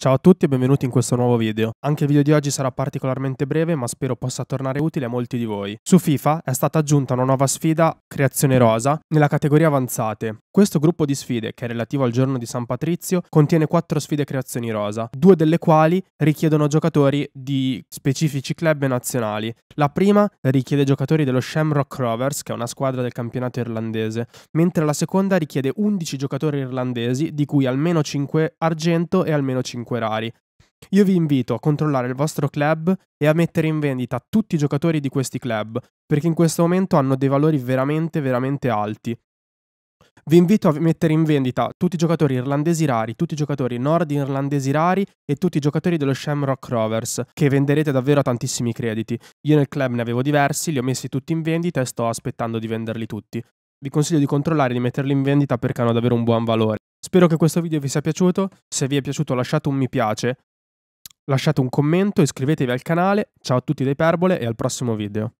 Ciao a tutti e benvenuti in questo nuovo video. Anche il video di oggi sarà particolarmente breve ma spero possa tornare utile a molti di voi. Su FIFA è stata aggiunta una nuova sfida, creazione rosa, nella categoria avanzate. Questo gruppo di sfide, che è relativo al giorno di San Patrizio, contiene quattro sfide creazioni rosa, due delle quali richiedono giocatori di specifici club nazionali. La prima richiede giocatori dello Shamrock Rovers, che è una squadra del campionato irlandese, mentre la seconda richiede 11 giocatori irlandesi, di cui almeno 5 argento e almeno 5 5 rari. Io vi invito a controllare il vostro club e a mettere in vendita tutti i giocatori di questi club, perché in questo momento hanno dei valori veramente, veramente alti. Vi invito a mettere in vendita tutti i giocatori irlandesi rari, tutti i giocatori nordirlandesi rari e tutti i giocatori dello Shamrock Rovers, che venderete davvero a tantissimi crediti. Io nel club ne avevo diversi, li ho messi tutti in vendita e sto aspettando di venderli tutti. Vi consiglio di controllare e di metterli in vendita perché hanno davvero un buon valore. Spero che questo video vi sia piaciuto, se vi è piaciuto lasciate un mi piace, lasciate un commento, iscrivetevi al canale, ciao a tutti da Iperbole e al prossimo video.